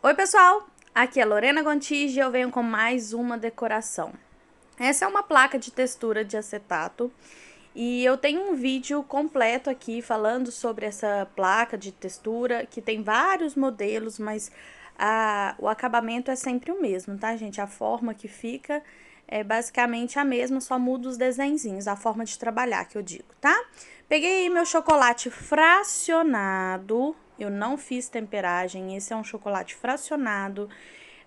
Oi, pessoal! Aqui é Lorena Gontijo e eu venho com mais uma decoração. Essa é uma placa de textura de acetato e eu tenho um vídeo completo aqui falando sobre essa placa de textura, que tem vários modelos, mas a, o acabamento é sempre o mesmo, tá, gente? A forma que fica é basicamente a mesma, só muda os desenhinhos, a forma de trabalhar que eu digo, tá? Peguei meu chocolate fracionado, eu não fiz temperagem, esse é um chocolate fracionado.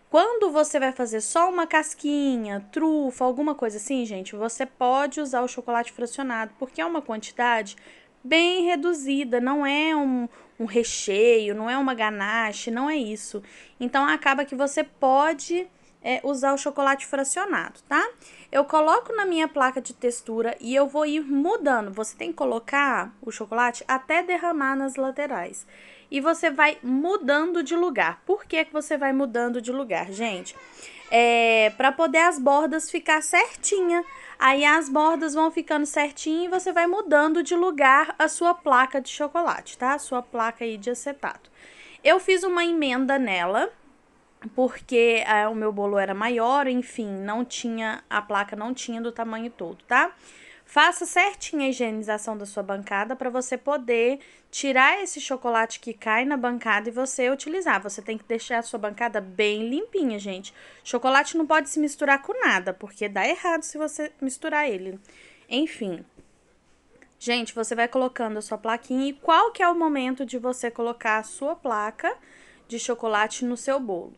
Quando você vai fazer só uma casquinha, trufa, alguma coisa assim, gente, você pode usar o chocolate fracionado, porque é uma quantidade bem reduzida, não é um, um recheio, não é uma ganache, não é isso. Então acaba que você pode é, usar o chocolate fracionado, tá? Eu coloco na minha placa de textura e eu vou ir mudando. Você tem que colocar o chocolate até derramar nas laterais e você vai mudando de lugar. Por que, que você vai mudando de lugar, gente? É, para poder as bordas ficar certinha. Aí as bordas vão ficando certinho e você vai mudando de lugar a sua placa de chocolate, tá? A sua placa aí de acetato. Eu fiz uma emenda nela, porque ah, o meu bolo era maior, enfim, não tinha, a placa não tinha do tamanho todo, tá? Faça certinho a higienização da sua bancada para você poder tirar esse chocolate que cai na bancada e você utilizar. Você tem que deixar a sua bancada bem limpinha, gente. Chocolate não pode se misturar com nada, porque dá errado se você misturar ele. Enfim. Gente, você vai colocando a sua plaquinha e qual que é o momento de você colocar a sua placa de chocolate no seu bolo?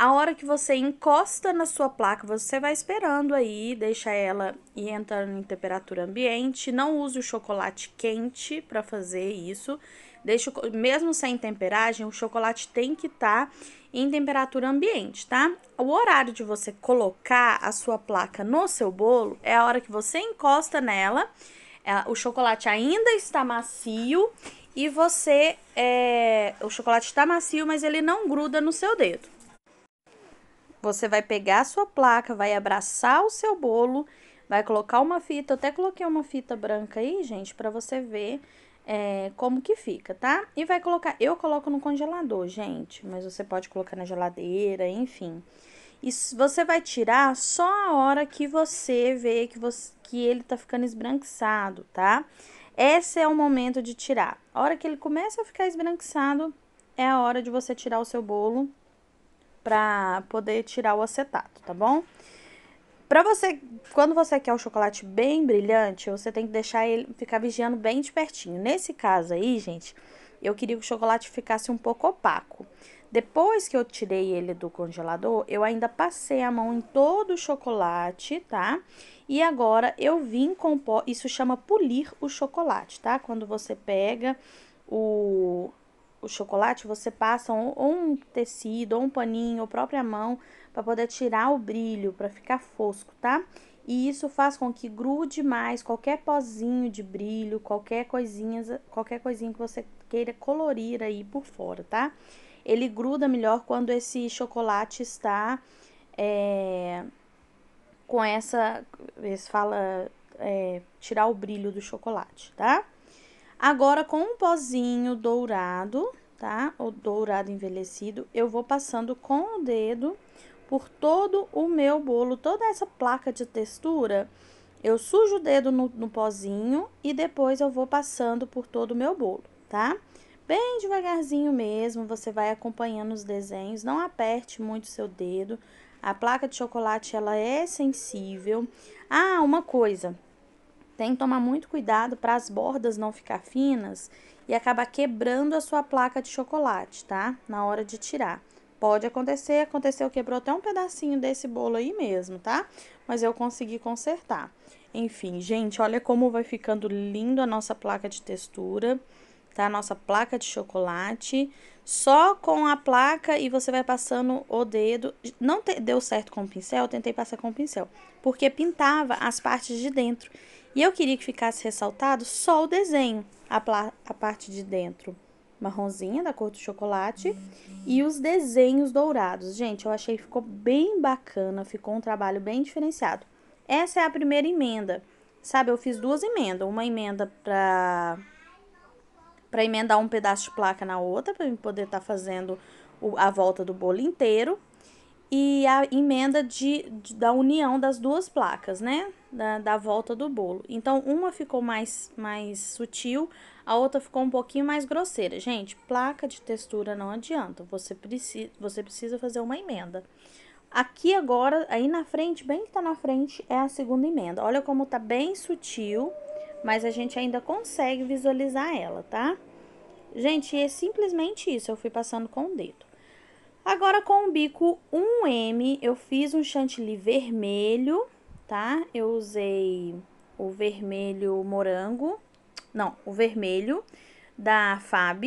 A hora que você encosta na sua placa, você vai esperando aí, deixa ela ir entrando em temperatura ambiente. Não use o chocolate quente para fazer isso. Deixa, mesmo sem temperagem, o chocolate tem que estar tá em temperatura ambiente, tá? O horário de você colocar a sua placa no seu bolo é a hora que você encosta nela. É, o chocolate ainda está macio e você. É, o chocolate está macio, mas ele não gruda no seu dedo. Você vai pegar a sua placa, vai abraçar o seu bolo, vai colocar uma fita. Eu até coloquei uma fita branca aí, gente, para você ver é, como que fica, tá? E vai colocar... Eu coloco no congelador, gente, mas você pode colocar na geladeira, enfim. E você vai tirar só a hora que você vê que, você, que ele tá ficando esbranquiçado, tá? Esse é o momento de tirar. A hora que ele começa a ficar esbranquiçado, é a hora de você tirar o seu bolo para poder tirar o acetato, tá bom? Para você, quando você quer o chocolate bem brilhante, você tem que deixar ele ficar vigiando bem de pertinho. Nesse caso aí, gente, eu queria que o chocolate ficasse um pouco opaco. Depois que eu tirei ele do congelador, eu ainda passei a mão em todo o chocolate, tá? E agora eu vim com pó, isso chama polir o chocolate, tá? Quando você pega o o chocolate, você passa ou um tecido, ou um paninho, ou própria mão, para poder tirar o brilho, para ficar fosco, tá? E isso faz com que grude mais qualquer pozinho de brilho, qualquer coisinha, qualquer coisinha que você queira colorir aí por fora, tá? Ele gruda melhor quando esse chocolate está é, com essa, eles fala é, tirar o brilho do chocolate, tá? Agora, com um pozinho dourado, tá? O dourado envelhecido, eu vou passando com o dedo por todo o meu bolo, toda essa placa de textura. Eu sujo o dedo no, no pozinho e depois eu vou passando por todo o meu bolo, tá? Bem devagarzinho mesmo, você vai acompanhando os desenhos, não aperte muito seu dedo. A placa de chocolate, ela é sensível. Ah, uma coisa, tem que tomar muito cuidado para as bordas não ficar finas e acabar quebrando a sua placa de chocolate, tá? Na hora de tirar. Pode acontecer, aconteceu, quebrou até um pedacinho desse bolo aí mesmo, tá? Mas eu consegui consertar. Enfim, gente, olha como vai ficando lindo a nossa placa de textura, tá? nossa placa de chocolate. Só com a placa e você vai passando o dedo. Não te, deu certo com o pincel, eu tentei passar com o pincel, porque pintava as partes de dentro. E eu queria que ficasse ressaltado só o desenho, a, a parte de dentro marronzinha, da cor do chocolate, e os desenhos dourados. Gente, eu achei que ficou bem bacana, ficou um trabalho bem diferenciado. Essa é a primeira emenda. Sabe, eu fiz duas emendas, uma emenda para para emendar um pedaço de placa na outra, para poder estar tá fazendo a volta do bolo inteiro, e a emenda de, de, da união das duas placas, né? Da, da volta do bolo. Então, uma ficou mais, mais sutil, a outra ficou um pouquinho mais grosseira. Gente, placa de textura não adianta, você precisa, você precisa fazer uma emenda. Aqui agora, aí na frente, bem que tá na frente, é a segunda emenda. Olha como tá bem sutil, mas a gente ainda consegue visualizar ela, tá? Gente, é simplesmente isso, eu fui passando com o dedo. Agora, com o bico 1M, eu fiz um chantilly vermelho, tá? Eu usei o vermelho morango, não, o vermelho da Fab.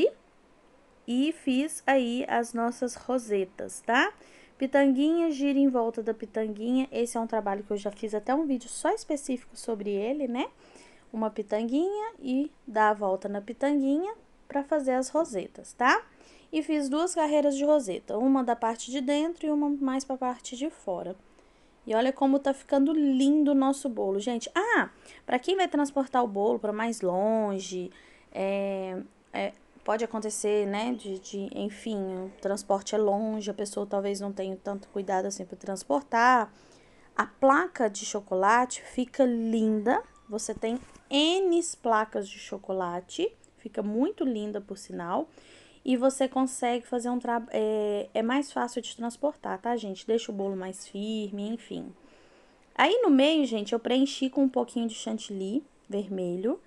E fiz aí as nossas rosetas, tá? Pitanguinha, gira em volta da pitanguinha. Esse é um trabalho que eu já fiz até um vídeo só específico sobre ele, né? Uma pitanguinha e dá a volta na pitanguinha para fazer as rosetas, tá? e fiz duas carreiras de roseta, uma da parte de dentro e uma mais para a parte de fora. E olha como tá ficando lindo o nosso bolo, gente. Ah, para quem vai transportar o bolo para mais longe, é, é, pode acontecer, né, de, de, enfim, o transporte é longe, a pessoa talvez não tenha tanto cuidado assim para transportar. A placa de chocolate fica linda. Você tem N placas de chocolate, fica muito linda por sinal e você consegue fazer um trabalho. É, é mais fácil de transportar, tá, gente? Deixa o bolo mais firme, enfim. Aí no meio, gente, eu preenchi com um pouquinho de chantilly vermelho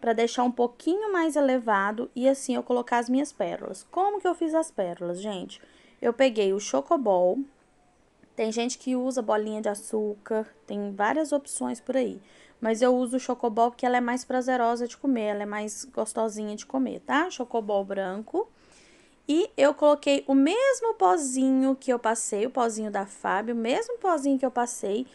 para deixar um pouquinho mais elevado e assim eu colocar as minhas pérolas. Como que eu fiz as pérolas, gente? Eu peguei o chocobol. Tem gente que usa bolinha de açúcar, tem várias opções por aí. Mas eu uso o chocobol porque ela é mais prazerosa de comer, ela é mais gostosinha de comer, tá? Chocobol branco. E eu coloquei o mesmo pozinho que eu passei, o pozinho da Fábio, o mesmo pozinho que eu passei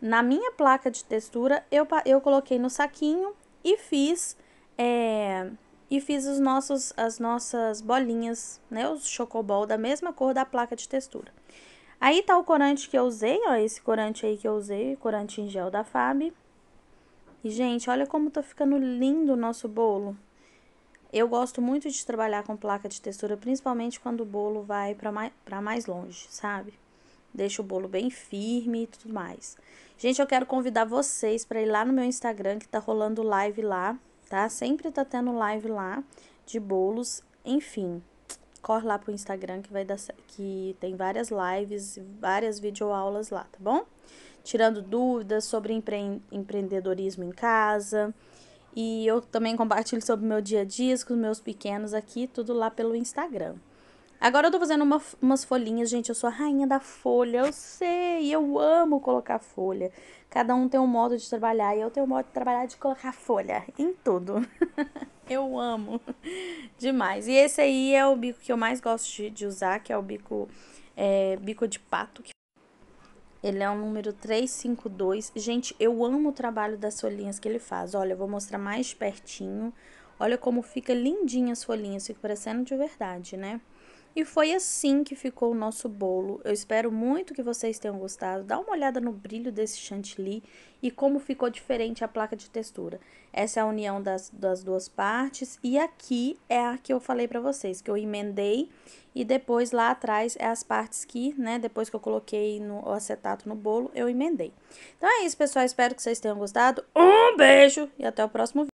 na minha placa de textura, eu, eu coloquei no saquinho e fiz é, e fiz os nossos, as nossas bolinhas, né, os chocobol da mesma cor da placa de textura. Aí tá o corante que eu usei, ó, esse corante aí que eu usei, corante em gel da Fábio. E, gente, olha como tá ficando lindo o nosso bolo. Eu gosto muito de trabalhar com placa de textura, principalmente quando o bolo vai para mais, pra mais longe, sabe? Deixa o bolo bem firme e tudo mais. Gente, eu quero convidar vocês para ir lá no meu Instagram, que tá rolando live lá, tá? Sempre tá tendo live lá de bolos, enfim. Corre lá pro Instagram que vai dar que tem várias lives, várias videoaulas lá, tá bom? tirando dúvidas sobre empre empreendedorismo em casa. E eu também compartilho sobre o meu dia a dia com os meus pequenos aqui, tudo lá pelo Instagram. Agora eu tô fazendo uma, umas folhinhas, gente. Eu sou a rainha da folha, eu sei, eu amo colocar folha. Cada um tem um modo de trabalhar e eu tenho um modo de trabalhar de colocar folha em tudo. eu amo demais. E esse aí é o bico que eu mais gosto de, de usar, que é o bico, é, bico de pato, ele é o número 352. Gente, eu amo o trabalho das folhinhas que ele faz. Olha, eu vou mostrar mais pertinho. Olha como fica lindinha as folhinhas, fica parecendo de verdade, né? E foi assim que ficou o nosso bolo. Eu espero muito que vocês tenham gostado. Dá uma olhada no brilho desse chantilly e como ficou diferente a placa de textura. Essa é a união das, das duas partes. E aqui é a que eu falei pra vocês, que eu emendei. E depois lá atrás é as partes que, né, depois que eu coloquei no, o acetato no bolo, eu emendei. Então é isso, pessoal. Espero que vocês tenham gostado. Um beijo e até o próximo vídeo.